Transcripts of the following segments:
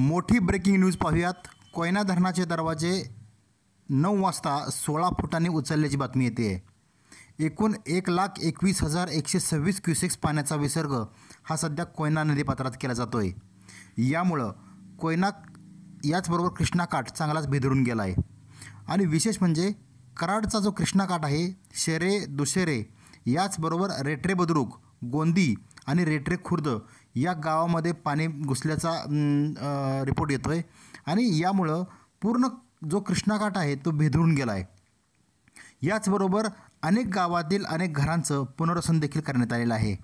मोठी breaking news पाहूयात कोयना धरणाचे दरवाजे नऊ वाजता सोळा फुटांनी उचलल्याची बातमी येते एकूण एक लाख एकवीस हजार एकशे सव्वीस क्युसेक्स पाण्याचा विसर्ग हा सध्या कोयना नदीपात्रात केला जातो आहे यामुळं कोयना याचबरोबर कृष्णाकाठ चांगलाच भिदरून गेला आहे आणि विशेष म्हणजे कराडचा जो कृष्णाकाठ आहे शेरे दुशेरे याचबरोबर रेटरे बदरूक गोंदी आणि रेटरे खुर्द या गावामध्ये पाणी घुसल्याचा रिपोर्ट येतो आहे आणि यामुळं पूर्ण जो कृष्णाकाठ आहे तो भेदळून गेला आहे याचबरोबर अनेक गावातील अनेक घरांचं पुनर्वसन देखील करण्यात आलेलं आहे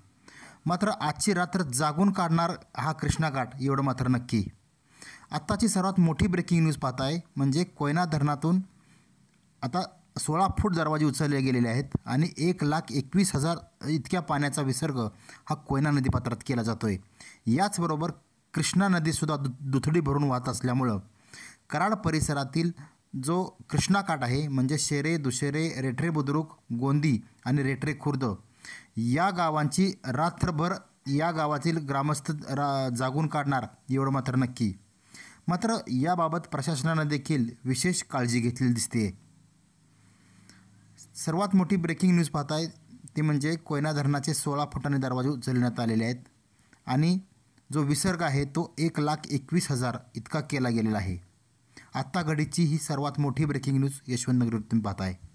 मात्र आजची रात्र जागून काढणार हा कृष्णाघाट एवढं मात्र नक्की आत्ताची सर्वात मोठी ब्रेकिंग न्यूज पाहताय म्हणजे कोयना धरणातून आता सोळा फूट दरवाजे उचलले गेलेले आहेत आणि एक लाख एकवीस हजार इतक्या पाण्याचा विसर्ग हा कोयना नदीपात्रात केला जातो आहे याचबरोबर कृष्णा नदीसुद्धा दु दुथडी भरून वाहत असल्यामुळं कराड परिसरातील जो कृष्णाकाठ आहे म्हणजे शेरे दुशेरे रेठरे बुद्रुक गोंदी आणि रेठरे खुर्द या गावांची रात्रभर या गावातील ग्रामस्थ रा जागून काढणार एवढं मात्र नक्की मात्र याबाबत प्रशासनानं देखील विशेष काळजी घेतलेली दिसते सर्वात मोठी ब्रेकिंग न्यूज पाहताय ती म्हणजे कोयना धरणाचे सोळा फुटाने दरवाजे उचलण्यात आलेले आहेत आणि जो विसर्ग आहे तो एक लाख एकवीस हजार इतका केला गेलेला आहे आत्ता घडीची ही सर्वात मोठी ब्रेकिंग न्यूज यशवंत तुम्ही पाहताय